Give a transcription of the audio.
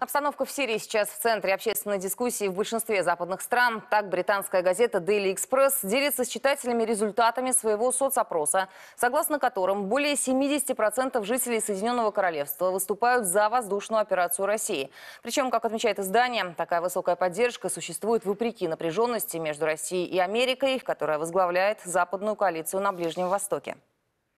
Обстановка в Сирии сейчас в центре общественной дискуссии в большинстве западных стран. Так, британская газета Daily Express делится с читателями результатами своего соцопроса, согласно которым более 70% жителей Соединенного Королевства выступают за воздушную операцию России. Причем, как отмечает издание, такая высокая поддержка существует вопреки напряженности между Россией и Америкой, которая возглавляет западную коалицию на Ближнем Востоке.